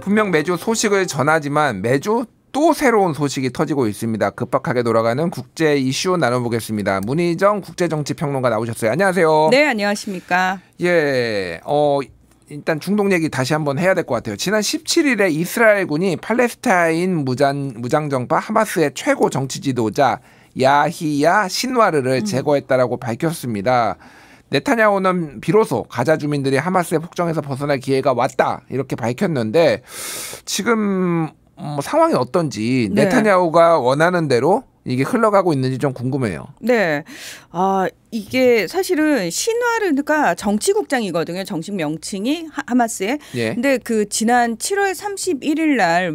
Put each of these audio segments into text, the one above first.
분명 매주 소식을 전하지만 매주 또 새로운 소식이 터지고 있습니다. 급박하게 돌아가는 국제 이슈 나눠보겠습니다. 문희정 국제정치평론가 나오셨어요. 안녕하세요. 네, 안녕하십니까. 예, 어, 일단 중동 얘기 다시 한번 해야 될 것 같아요. 지난 17일에 이스라엘군이 팔레스타인 무장, 무장정파 하마스의 최고 정치 지도자 야히야 신와르를 음. 제거했다라고 밝혔습니다. 네타냐오는 비로소 가자 주민들이 하마스의 폭정에서 벗어날 기회가 왔다 이렇게 밝혔는데 지금 뭐 상황이 어떤지 네. 타냐오가 원하는 대로 이게 흘러가고 있는지 좀 궁금해요. 네. 아, 이게 사실은 신화르가 정치국장이거든요. 정식 명칭이 하, 마스의 예. 근데 그 지난 7월 31일 날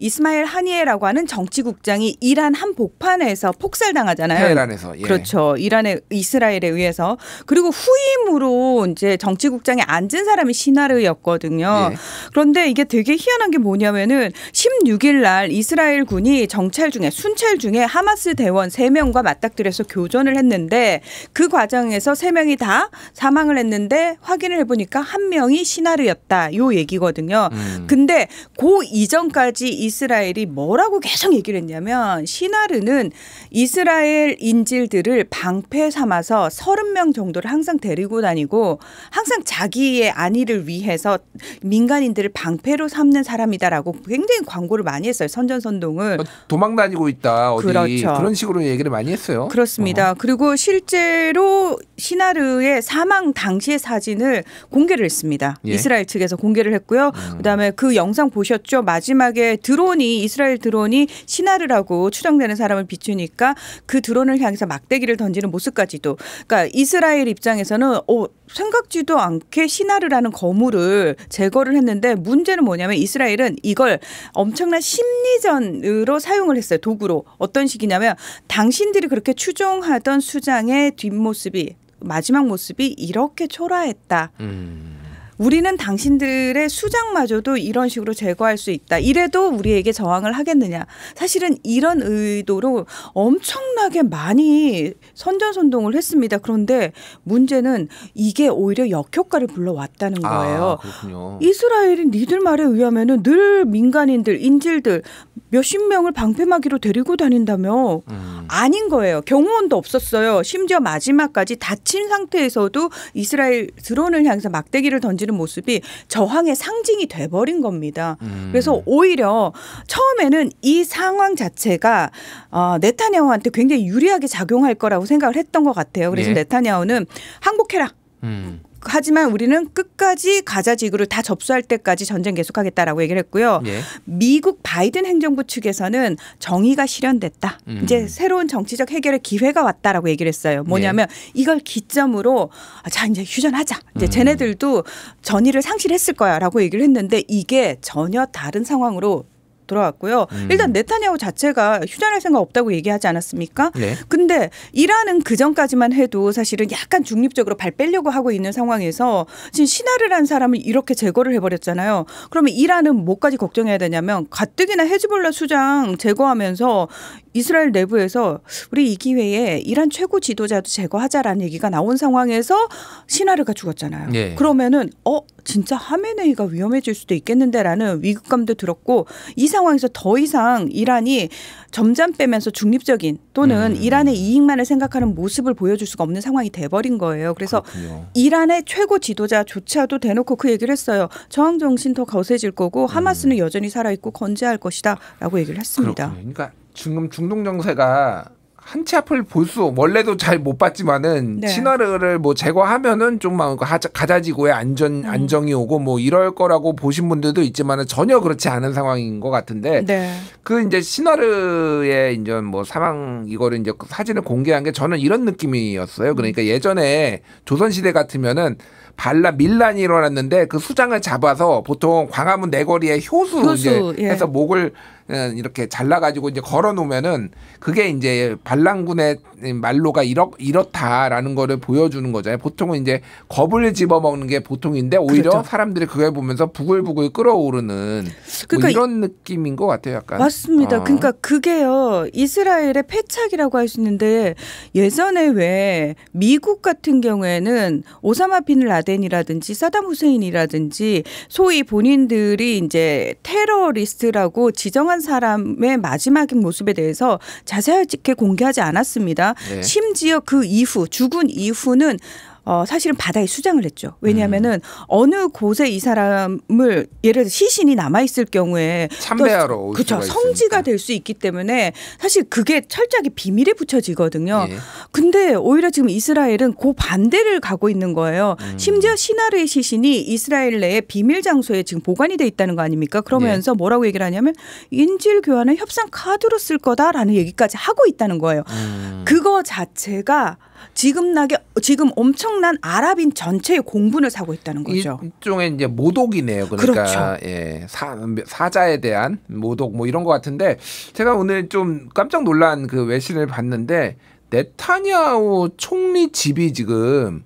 왜이스마엘 하니에라고 하는 정치국장이 이란 한 복판에서 폭살당하잖아요. 이란에서 예. 그렇죠. 이란의 이스라엘에 의해서 그리고 후임으로 이제 정치국장에 앉은 사람이 신화르였거든요 예. 그런데 이게 되게 희한한 게 뭐냐면은 16일 날 이스라엘 군이 정찰 중에 순찰 중에 하마스 대원 3명과 맞닥뜨려서 교전을 했는데 그 과정에서 세 명이 다 사망을 했는데 확인을 해보니까 한 명이 시나르였다. 요 얘기거든요. 음. 근데 그 이전까지 이스라엘이 뭐라고 계속 얘기를 했냐면 시나르는 이스라엘 인질들을 방패 삼아서 서른 명 정도를 항상 데리고 다니고 항상 자기의 안위를 위해서 민간인들을 방패로 삼는 사람이다라고 굉장히 광고를 많이 했어요. 선전선동을 뭐 도망 다니고 있다. 어디 그렇죠. 그런 식으로 얘기를 많이 했어요. 그렇습니다. 어 그리고 실제 실제로 시나르의 사망 당시의 사진을 공개를 했습니다. 예. 이스라엘 측에서 공개를 했고요. 음. 그다음에 그 영상 보셨죠? 마지막에 드론이 이스라엘 드론이 시나르라고 추정되는 사람을 비추니까 그 드론을 향해서 막대기를 던지는 모습까지도. 그러니까 이스라엘 입장에서는 어 생각지도 않게 시나르라는 거물을 제거를 했는데 문제는 뭐냐면 이스라엘은 이걸 엄청난 심리전으로 사용을 했어요. 도구로. 어떤 식이냐면 당신들이 그렇게 추종하던 수장의 뒷모습이 마지막 모습이 이렇게 초라했다. 음. 우리는 당신들의 수장마저도 이런 식으로 제거할 수 있다. 이래도 우리에게 저항을 하겠느냐. 사실은 이런 의도로 엄청나게 많이 선전선동을 했습니다. 그런데 문제는 이게 오히려 역효과를 불러왔다는 아, 거예요. 아, 이스라엘이 니들 말에 의하면늘 민간인들, 인질들 몇십 명을 방패막이로 데리고 다닌다며 음. 아닌 거예요. 경호원도 없었어요. 심지어 마지막까지 다친 상태에서도 이스라엘 드론을 향해서 막대기를 던지는 모습이 저항의 상징이 돼버린 겁니다. 음. 그래서 오히려 처음에는 이 상황 자체가 어, 네타냐후한테 굉장히 유리하게 작용할 거라고 생각을 했던 것 같아요. 그래서 예. 네타냐후는 항복해라. 음. 하지만 우리는 끝까지 가자 지구를 다 접수할 때까지 전쟁 계속하겠다라고 얘기를 했고요. 예. 미국 바이든 행정부 측에서는 정의가 실현됐다. 음. 이제 새로운 정치적 해결의 기회가 왔다라고 얘기를 했어요. 뭐냐면 예. 이걸 기점으로 아, 자 이제 휴전하자. 이제 음. 쟤네들도 전의를 상실했을 거야라고 얘기를 했는데 이게 전혀 다른 상황으로 돌아왔고요. 음. 일단 네타냐후 자체가 휴전할 생각 없다고 얘기하지 않았습니까? 네. 근데 이란은 그 전까지만 해도 사실은 약간 중립적으로 발 빼려고 하고 있는 상황에서 지금 신하를 한 사람을 이렇게 제거를 해버렸잖아요. 그러면 이란은 뭐까지 걱정해야 되냐면 가뜩이나 헤즈볼라 수장 제거하면서 이스라엘 내부에서 우리 이 기회에 이란 최고 지도자도 제거하자라는 얘기가 나온 상황에서 시나르가 죽었잖아요. 네. 그러면은 어 진짜 하메네이가 위험해질 수도 있겠는데라는 위급감도 들었고 이 상황에서 더 이상 이란이 점점 빼면서 중립적인 또는 음. 이란의 이익만을 생각하는 모습을 보여줄 수가 없는 상황이 돼버린 거예요. 그래서 그렇군요. 이란의 최고 지도자조차도 대놓고 그 얘기를 했어요. 저항 정신 더 거세질 거고 하마스는 음. 여전히 살아있고 건재할 것이다라고 얘기를 했습니다. 그렇군요. 그러니까 지금 중동 정세가 한치 앞을 볼 수 원래도 잘 못 봤지만은 네. 친화를 뭐 제거하면은 좀막 가자지고의 안전 음. 안정이 오고 뭐 이럴 거라고 보신 분들도 있지만은 전혀 그렇지 않은 상황인 것 같은데 네. 그 이제 신화르의 이제 뭐 사망 이거를 이제 사진을 공개한 게 저는 이런 느낌이었어요. 그러니까 음. 예전에 조선 시대 같으면은 발라 밀란이 일어났는데 그 수장을 잡아서 보통 광화문 내거리에 효수로 효수, 이제 예. 해서 목을 어, 이렇게 잘라가지고 이제 걸어놓으면은 그게 이제 반란군의 말로가 이렇, 이렇다라는 거를 보여주는 거잖아요. 보통은 이제 겁을 집어먹는 게 보통인데 오히려 그렇죠. 사람들이 그걸 보면서 부글부글 끓어오르는 뭐 그러니까 뭐 이런 느낌인 것 같아요. 약간 맞습니다. 어. 그러니까 그게요 이스라엘의 패착이라고 할 수 있는데 예전에 왜 미국 같은 경우에는 오사마 빈 라덴 라덴이라든지 사담 후세인이라든지 소위 본인들이 이제 테러리스트라고 지정한 사람의 마지막인 모습에 대해서 자세하게 공개하지 않았습니다. 네. 심지어 그 이후 죽은 이후는 어, 사실은 바다에 수장을 했죠. 왜냐하면은 음. 어느 곳에 이 사람을 예를 들어 시신이 남아 있을 경우에 참배하러 그쵸 성지가 될 수 있기 때문에 사실 그게 철저하게 비밀에 붙여지거든요. 예. 근데 오히려 지금 이스라엘은 그 반대를 가고 있는 거예요. 음. 심지어 시나르의 시신이 이스라엘 내에 비밀 장소에 지금 보관이 돼 있다는 거 아닙니까? 그러면서 예. 뭐라고 얘기를 하냐면 인질 교환은 협상 카드로 쓸 거다라는 얘기까지 하고 있다는 거예요. 음. 그거 자체가 지금 나게 지금 엄청난 아랍인 전체의 공분을 사고 있다는 거죠. 일종의 이제 모독이네요. 그러니까 그렇죠. 예, 사, 사자에 대한 모독 뭐 이런 것 같은데 제가 오늘 좀 깜짝 놀란 그 외신을 봤는데 네타냐후 총리 집이 지금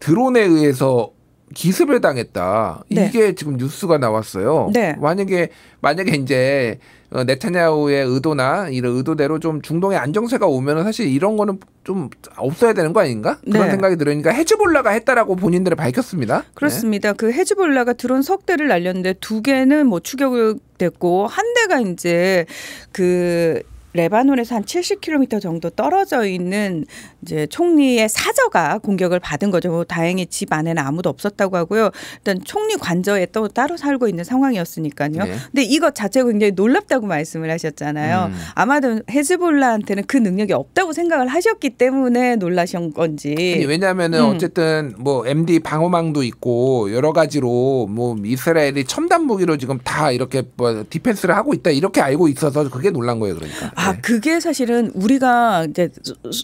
드론에 의해서 기습을 당했다. 네. 이게 지금 뉴스가 나왔어요. 네. 만약에 만약에 이제 어, 네타냐후의 의도나 이런 의도대로 좀 중동의 안정세가 오면은 사실 이런 거는 좀 없어야 되는 거 아닌가? 그런 네. 생각이 들으니까 헤즈볼라가 했다라고 본인들이 밝혔습니다. 네. 그렇습니다. 그 헤즈볼라가 드론 석 대를 날렸는데 두 개는 뭐 추격을 됐고 한 대가 이제 그 레바논에서 한 70km 정도 떨어져 있는 이제 총리의 사저가 공격을 받은 거죠. 뭐 다행히 집 안에는 아무도 없었다고 하고요. 일단 총리 관저에 또 따로 살고 있는 상황이었으니까요. 네. 근데 이것 자체가 굉장히 놀랍다고 말씀을 하셨잖아요. 음. 아마도 헤즈볼라한테는 그 능력이 없다고 생각을 하셨기 때문에 놀라신 건지. 왜냐하면은 음. 어쨌든 뭐 MD 방어망도 있고 여러 가지로 뭐 이스라엘이 첨단 무기로 지금 다 이렇게 뭐 디펜스를 하고 있다 이렇게 알고 있어서 그게 놀란 거예요, 그러니까. 아 네. 그게 사실은 우리가 이제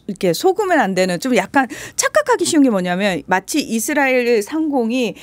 이렇게 속으면 안 되는 좀 약간 착각하기 쉬운 게 뭐냐면 마치 이스라엘 상공이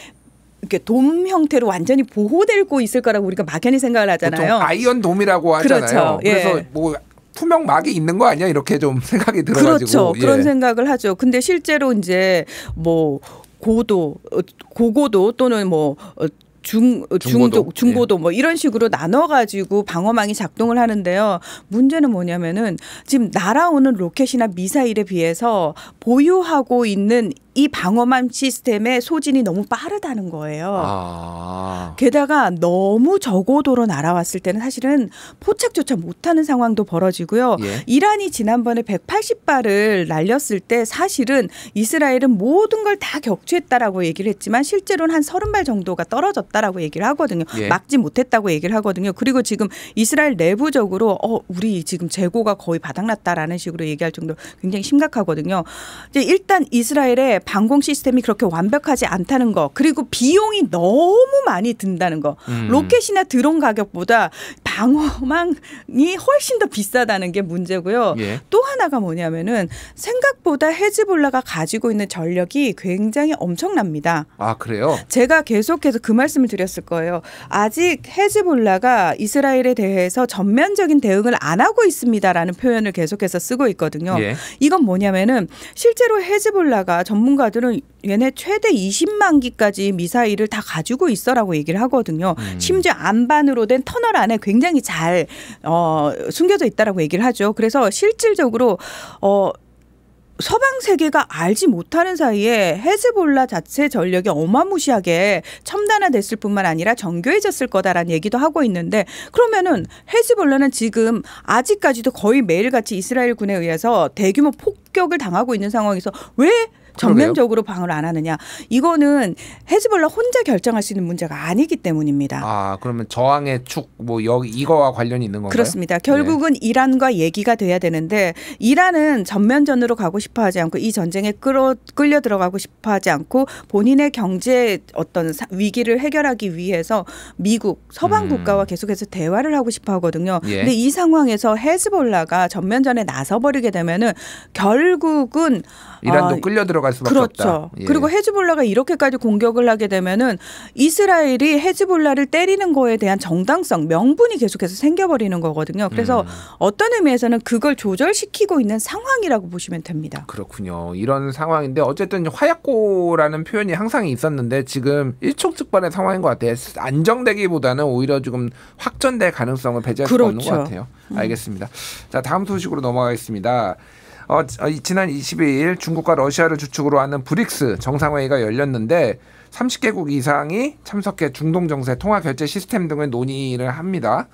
이렇게 돔 형태로 완전히 보호되고 있을 거라고 우리가 막연히 생각을 그렇죠. 하잖아요. 아이언 돔이라고 하잖아요. 그렇죠. 예. 그래서 뭐 투명막이 있는 거 아니야? 이렇게 좀 생각이 들어가지고 그렇죠. 예. 그런 생각을 하죠. 근데 실제로 이제 뭐 고도 어, 고고도 또는 뭐 어, 중 어, 중도 예. 중고도 뭐 이런 식으로 나눠 가지고 방어망이 작동을 하는데요. 문제는 뭐냐면은 지금 날아오는 로켓이나 미사일에 비해서 보유하고 있는 이 방어망 시스템의 소진이 너무 빠르다는 거예요. 아. 게다가 너무 저고도로 날아왔을 때는 사실은 포착조차 못하는 상황도 벌어지고요. 예. 이란이 지난번에 180발을 날렸을 때 사실은 이스라엘은 모든 걸 다 격추했다라고 얘기를 했지만 실제로는 한 30발 정도가 떨어졌다. 없다라고 얘기를 하거든요. 예. 막지 못했다고 얘기를 하거든요. 그리고 지금 이스라엘 내부적으로 어 우리 지금 재고가 거의 바닥났다라는 식으로 얘기할 정도로 굉장히 심각하거든요. 이제 일단 이스라엘의 방공 시스템이 그렇게 완벽하지 않다는 거 그리고 비용이 너무 많이 든다는 거 음. 로켓이나 드론 가격보다 방어망이 훨씬 더 비싸다는 게 문제고요. 예. 또 하나가 뭐냐면은 생각보다 헤즈볼라가 가지고 있는 전력이 굉장히 엄청납니다. 아 그래요? 제가 계속해서 그 말씀 말씀을 드렸을 거예요. 아직 헤즈볼라가 이스라엘에 대해서 전면적인 대응을 안 하고 있습니다라는 표현을 계속해서 쓰고 있거든요. 예. 이건 뭐냐면은 실제로 헤즈볼라가 전문가들은 얘네 최대 20만 기까지 미사일을 다 가지고 있어라고 얘기를 하거든요. 음. 심지어 안반으로 된 터널 안에 굉장히 잘 어, 숨겨져 있다라고 얘기를 하죠. 그래서 실질적으로 어 서양 세계가 알지 못하는 사이에 헤즈볼라 자체 전력이 어마무시하게 첨단화됐을 뿐만 아니라 정교해졌을 거다라는 얘기도 하고 있는데 그러면은 헤즈볼라는 지금 아직까지도 거의 매일같이 이스라엘 군에 의해서 대규모 폭격을 당하고 있는 상황에서 왜 전면적으로 방어를안 하느냐 이거는 헤즈볼라 혼자 결정할 수 있는 문제가 아니기 때문입니다. 아 그러면 저항의 축 뭐 여기 이거와 관련이 있는 건가요? 그렇습니다. 결국은 네. 이란과 얘기가 돼야 되는데 이란은 전면전으로 가고 싶어하지 않고 이 전쟁에 끌어 끌려 들어가고 싶어하지 않고 본인의 경제 어떤 위기를 해결하기 위해서 미국 서방 음. 국가와 계속해서 대화를 하고 싶어하거든요. 예. 근데 이 상황에서 헤즈볼라가 전면전에 나서버리게 되면은 결국은 이란도 어, 끌려 들어 들어갈 수밖에 그렇죠. 없다. 예. 그리고 헤즈볼라가 이렇게까지 공격을 하게 되면은 이스라엘이 헤즈볼라를 때리는 거에 대한 정당성, 명분이 계속해서 생겨버리는 거거든요. 그래서 음. 어떤 의미에서는 그걸 조절시키고 있는 상황이라고 보시면 됩니다. 그렇군요. 이런 상황인데 어쨌든 화약고라는 표현이 항상 있었는데 지금 일촉즉발의 상황인 것 같아요. 안정되기보다는 오히려 지금 확전될 가능성을 배제할 그렇죠. 수 없는 것 같아요. 알겠습니다. 자 다음 소식으로 넘어가겠습니다. 어, 어 지난 22일 중국과 러시아를 주축으로 하는 브릭스 정상회의가 열렸는데 30개국 이상이 참석해 중동 정세, 통화 결제 시스템 등을 논의를 합니다.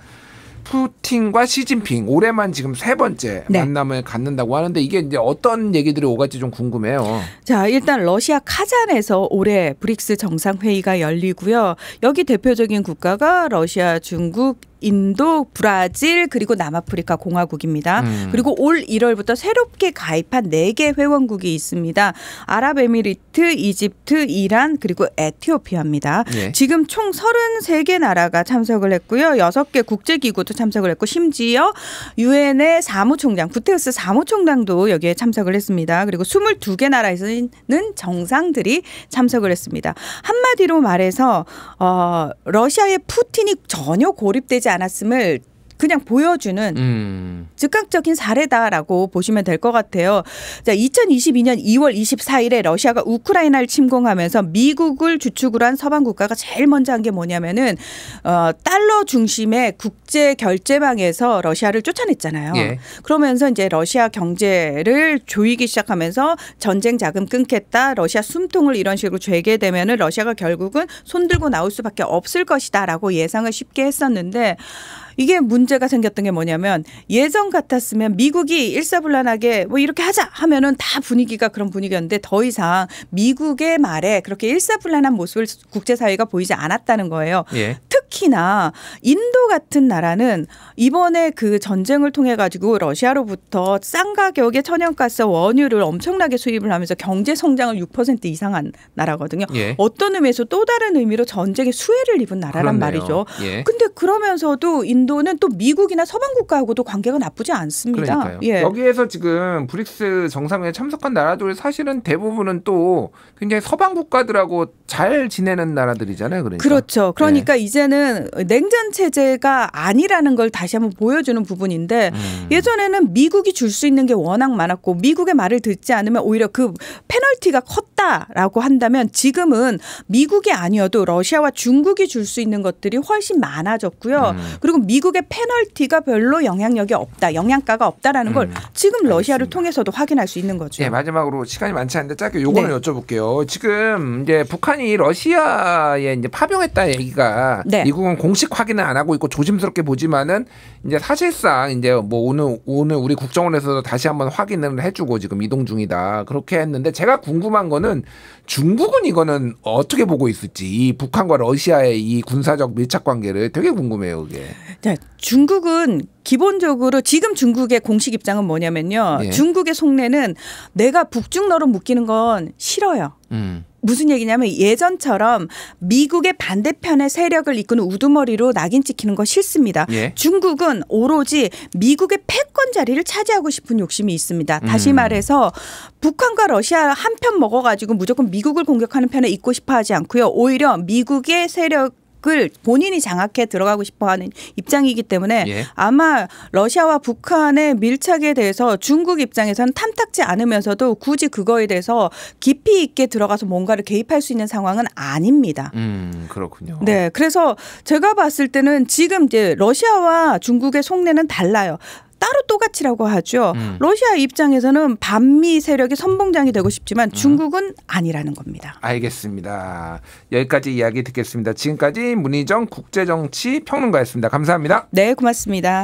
푸틴과 시진핑 올해만 지금 세 번째 네. 만남을 갖는다고 하는데 이게 이제 어떤 얘기들이 오갈지 좀 궁금해요. 자, 일단 러시아 카잔에서 올해 브릭스 정상회의가 열리고요. 여기 대표적인 국가가 러시아, 중국, 인도, 브라질 그리고 남아프리카 공화국입니다. 음. 그리고 올 1월부터 새롭게 가입한 4개 회원국이 있습니다. 아랍에미리트, 이집트, 이란 그리고 에티오피아입니다. 예. 지금 총 33개 나라가 참석을 했고요. 6개 국제기구도 참석을 했고 심지어 유엔의 사무총장 구테우스 사무총장도 여기에 참석을 했습니다. 그리고 22개 나라에서는 정상들이 참석을 했습니다. 한마디로 말해서 어, 러시아의 푸틴이 전혀 고립되지 않았음을 그냥 보여주는 음. 즉각적인 사례다라고 보시면 될 것 같아요. 자, 2022년 2월 24일에 러시아가 우크라이나를 침공하면서 미국을 주축으로 한 서방 국가가 제일 먼저 한 게 뭐냐면은 어, 달러 중심의 국제 결제망에서 러시아를 쫓아냈잖아요. 예. 그러면서 이제 러시아 경제를 조이기 시작하면서 전쟁 자금 끊겠다, 러시아 숨통을 이런 식으로 죄게 되면은 러시아가 결국은 손 들고 나올 수밖에 없을 것이다라고 예상을 쉽게 했었는데 이게 문제가 생겼던 게 뭐냐면 예전 같았으면 미국이 일사불란하게 뭐 이렇게 하자 하면은 다 분위기가 그런 분위기였는데 더 이상 미국의 말에 그렇게 일사불란한 모습을 국제사회가 보이지 않았다는 거예요. 예. 특히나 인도 같은 나라는 이번에 그 전쟁을 통해 가지고 러시아로부터 싼 가격의 천연가스 원유를 엄청나게 수입을 하면서 경제 성장을 6% 이상한 나라거든요. 예. 어떤 의미에서 또 다른 의미로 전쟁의 수혜를 입은 나라란 그렇네요. 말이죠. 예. 근데 그러면서도 인도 인도는 또 미국이나 서방 국가하고도 관계가 나쁘지 않습니다. 그러니까요. 예. 여기에서 지금 브릭스 정상회에 참석한 나라들 사실은 대부분은 또 굉장히 서방 국가들하고 잘 지내는 나라들이잖아요. 그러니까. 그렇죠. 예. 그러니까 예. 이제는 냉전 체제가 아니라는 걸 다시 한번 보여주는 부분인데 음. 예전에는 미국이 줄 수 있는 게 워낙 많았고 미국의 말을 듣지 않으면 오히려 그 페널티가 컸다라고 한다면 지금은 미국이 아니어도 러시아와 중국이 줄 수 있는 것들이 훨씬 많아졌고요. 음. 그리고 미 미국의 페널티가 별로 영향력이 없다, 영향가가 없다라는 음. 걸 지금 러시아를 알겠습니다. 통해서도 확인할 수 있는 거죠. 네, 마지막으로 시간이 많지 않은데 짧게 요거는 네. 여쭤볼게요. 지금 이제 북한이 러시아에 이제 파병했다 얘기가 네. 미국은 공식 확인을 안 하고 있고 조심스럽게 보지만은 이제 사실상 이제 뭐 오늘 오늘 우리 국정원에서도 다시 한번 확인을 해주고 지금 이동 중이다 그렇게 했는데 제가 궁금한 거는 중국은 이거는 어떻게 보고 있을지 이 북한과 러시아의 이 군사적 밀착 관계를 되게 궁금해요, 그게. 자, 중국은 기본적으로 지금 중국의 공식 입장은 뭐냐면요. 예. 중국의 속내는 내가 북중러로 묶이는 건 싫어요. 음. 무슨 얘기냐면 예전처럼 미국의 반대편의 세력을 이끄는 우두머리로 낙인 찍히는 거 싫습니다. 예? 중국은 오로지 미국의 패권 자리를 차지하고 싶은 욕심이 있습니다. 다시 음. 말해서 북한과 러시아 한 편 먹어가지고 무조건 미국을 공격하는 편에 있고 싶어 하지 않고요. 오히려 미국의 세력 을 본인이 장악해 들어가고 싶어하는 입장이기 때문에 예. 아마 러시아와 북한의 밀착에 대해서 중국 입장에서는 탐탁지 않으면서도 굳이 그거에 대해서 깊이 있게 들어가서 뭔가를 개입할 수 있는 상황은 아닙니다. 음 그렇군요. 네, 그래서 제가 봤을 때는 지금 이제 러시아와 중국의 속내는 달라요. 따로 또같이라고 하죠. 음. 러시아 입장에서는 반미 세력의 선봉장이 되고 싶지만 음. 중국은 음. 아니라는 겁니다. 알겠습니다. 여기까지 이야기 듣겠습니다. 지금까지 문희정 국제정치 평론가였습니다. 감사합니다. 네, 고맙습니다.